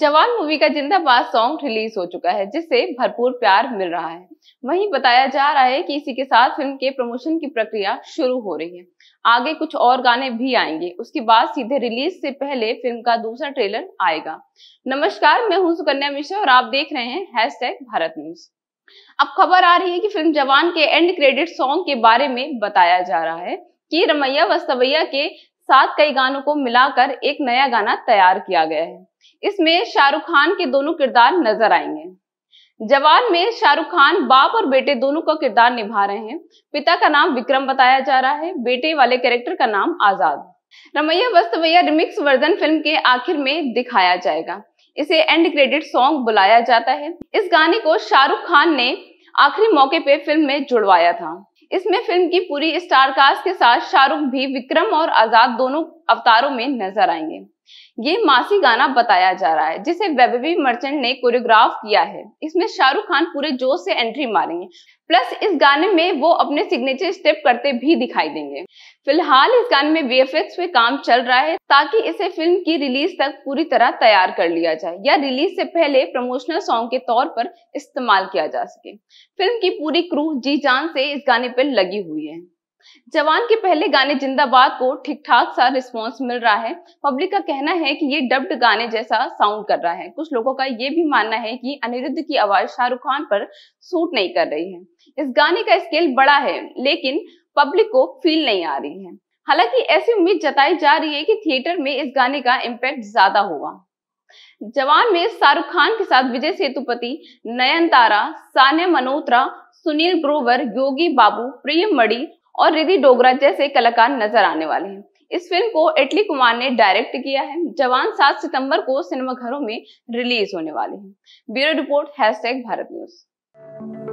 जवान मूवी का जिंदाबाद सॉन्ग रिलीज हो चुका है जिससे भरपूर प्यार मिल रहा है वहीं बताया जा रहा है कि इसी के साथ फिल्म के प्रमोशन की प्रक्रिया शुरू हो रही है आगे कुछ और गाने भी आएंगे उसके बाद सीधे रिलीज से पहले फिल्म का दूसरा ट्रेलर आएगा नमस्कार मैं हूं सुकन्या मिश्रा और आप देख रहे हैं भारत न्यूज अब खबर आ रही है कि फिल्म जवान के एंड क्रेडिट सॉन्ग के बारे में बताया जा रहा है कि रमैया वस्तवैया के साथ कई गानों को मिलाकर एक नया गाना तैयार किया गया है इसमें शाहरुख खान के दोनों किरदार नजर आएंगे जवान में शाहरुख खान बाप और बेटे दोनों का किरदार निभा रहे हैं पिता का नाम विक्रम बताया जा रहा है बेटे वाले कैरेक्टर का नाम Azad Ramaiya Vastavaiya remix version film के आखिर में दिखाया जाएगा इसे एंड क्रेडिट सॉन्ग बुलाया जाता है इस गाने को शाहरुख खान ने आखिरी मौके पे फिल्म में जुड़वाया था इसमें फिल्म की पूरी स्टार कास्ट के साथ शाहरुख भी विक्रम और आजाद दोनों अवतारों में नजर आएंगे ये मासी गाना बताया जा रहा है जिसे वैभवी मर्चेंट ने कोरियोग्राफ किया है इसमें शाहरुख खान पूरे जोश से एंट्री मारेंगे प्लस इस गाने में वो अपने सिग्नेचर स्टेप करते भी दिखाई देंगे फिलहाल इस गाने में वीएफएक्स पे काम चल रहा है ताकि इसे फिल्म की रिलीज तक पूरी तरह तैयार कर लिया जाए या रिलीज से पहले प्रमोशनल सॉन्ग के तौर पर इस्तेमाल किया जा सके फिल्म की पूरी क्रू जी जान से इस गाने पर लगी हुई है जवान के पहले गाने जिंदाबाद को ठीक ठाक सा रिस्पांस मिल रहा है पब्लिक का कहना है कि ये डब्ड गाने जैसा साउंड कर रहा है कुछ लोगों का ये भी मानना है कि अनिरुद्ध की आवाज शाहरुख खान पर सूट नहीं कर रही है इस गाने का स्केल बड़ा है लेकिन पब्लिक को फील नहीं आ रही है हालांकि ऐसी उम्मीद जताई जा रही है कि थिएटर में इस गाने का इम्पैक्ट ज्यादा होगा जवान में शाहरुख खान के साथ विजय सेतुपति नयनतारा सान्या मनोत्रा सुनील ग्रोवर योगी बाबू प्रियम मणि और रिधि डोगरा जैसे कलाकार नजर आने वाले हैं इस फिल्म को इटली कुमार ने डायरेक्ट किया है जवान 7 सितंबर को सिनेमाघरों में रिलीज होने वाली है bureau report hashtag Bharat news